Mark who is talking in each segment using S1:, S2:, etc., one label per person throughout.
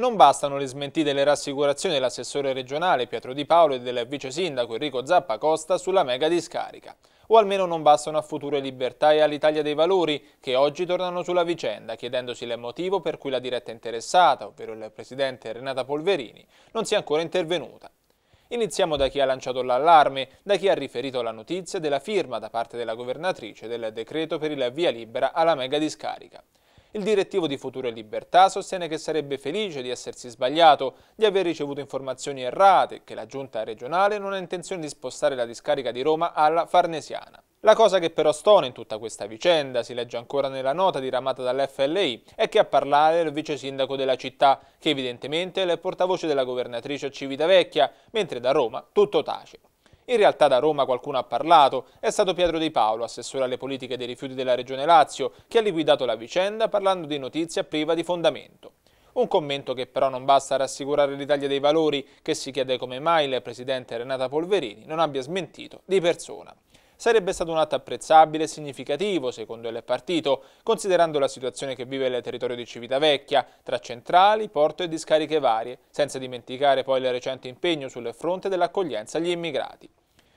S1: Non bastano le smentite e le rassicurazioni dell'assessore regionale Pietro Di Paolo e del vice sindaco Enrico Zappa Costa sulla mega discarica. O almeno non bastano a Future Libertà e all'Italia dei Valori, che oggi tornano sulla vicenda, chiedendosi il motivo per cui la diretta interessata, ovvero il presidente Renata Polverini, non sia ancora intervenuta. Iniziamo da chi ha lanciato l'allarme, da chi ha riferito la notizia della firma da parte della governatrice del decreto per il via libera alla mega discarica. Il direttivo di Future Libertà sostiene che sarebbe felice di essersi sbagliato, di aver ricevuto informazioni errate, che la giunta regionale non ha intenzione di spostare la discarica di Roma alla Farnesiana. La cosa che però stona in tutta questa vicenda, si legge ancora nella nota diramata dall'FLI, è che a parlare è il vice sindaco della città, che evidentemente è il portavoce della governatrice Civitavecchia, mentre da Roma tutto tace. In realtà da Roma qualcuno ha parlato, è stato Pietro Di Paolo, assessore alle politiche dei rifiuti della Regione Lazio, che ha liquidato la vicenda parlando di notizia priva di fondamento. Un commento che però non basta a rassicurare l'Italia dei Valori, che si chiede come mai il presidente Renata Polverini non abbia smentito di persona. Sarebbe stato un atto apprezzabile e significativo, secondo il partito, considerando la situazione che vive il territorio di Civitavecchia, tra centrali, porto e discariche varie, senza dimenticare poi il recente impegno sul fronte dell'accoglienza agli immigrati.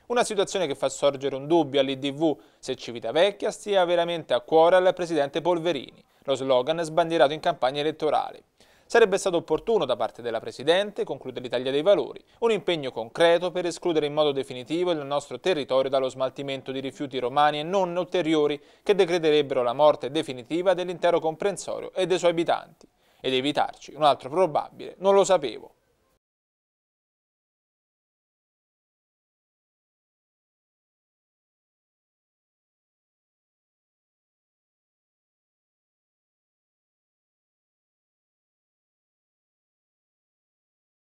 S1: Una situazione che fa sorgere un dubbio all'IDV se Civitavecchia stia veramente a cuore al presidente Polverini, lo slogan sbandierato in campagna elettorale. Sarebbe stato opportuno da parte della Presidente, conclude l'Italia dei Valori, un impegno concreto per escludere in modo definitivo il nostro territorio dallo smaltimento di rifiuti romani e non ulteriori che decreterebbero la morte definitiva dell'intero comprensorio e dei suoi abitanti ed evitarci un altro probabile non lo sapevo.